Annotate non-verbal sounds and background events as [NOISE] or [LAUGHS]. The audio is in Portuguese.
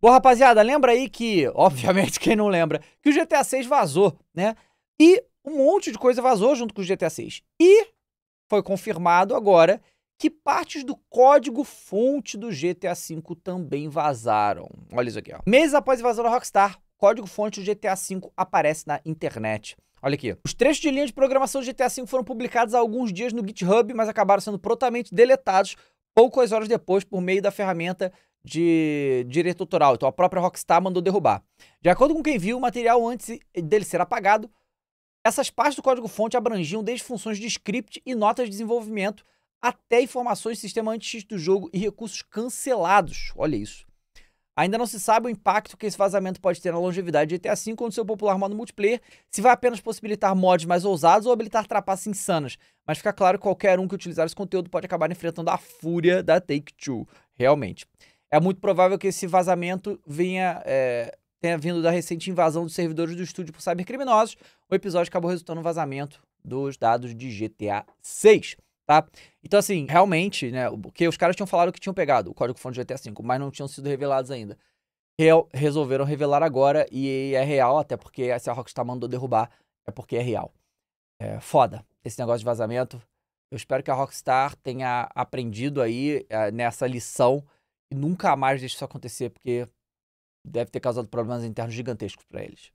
Bom, rapaziada, lembra aí que, [LAUGHS] obviamente, quem não lembra, que o GTA 6 vazou, né? E um monte de coisa vazou junto com o GTA 6. E foi confirmado agora que partes do código fonte do GTA V também vazaram. Olha isso aqui, ó. Meses após a vazão da Rockstar, código fonte do GTA V aparece na internet. Olha aqui. Os trechos de linha de programação do GTA V foram publicados há alguns dias no GitHub, mas acabaram sendo prontamente deletados poucas horas depois por meio da ferramenta de direito autoral, então a própria Rockstar mandou derrubar. De acordo com quem viu o material antes dele ser apagado, essas partes do código-fonte abrangiam desde funções de script e notas de desenvolvimento até informações do sistema antes do jogo e recursos cancelados. Olha isso. Ainda não se sabe o impacto que esse vazamento pode ter na longevidade de GTA V quando seu popular modo multiplayer, se vai apenas possibilitar mods mais ousados ou habilitar trapaças insanas. Mas fica claro que qualquer um que utilizar esse conteúdo pode acabar enfrentando a fúria da Take-Two, realmente é muito provável que esse vazamento vinha, é, eh, tenha vindo da recente invasão dos servidores do estúdio por cybercriminosos. O episódio acabou resultando no vazamento dos dados de GTA 6. Tá? Então, assim, realmente, né? Porque os caras tinham falado que tinham pegado o código-fonte de GTA V, mas não tinham sido revelados ainda. Real, resolveram revelar agora e é real, até porque se a Rockstar mandou derrubar, é porque é real. É foda esse negócio de vazamento. Eu espero que a Rockstar tenha aprendido aí é, nessa lição e nunca mais deixe isso acontecer, porque deve ter causado problemas internos gigantescos para eles.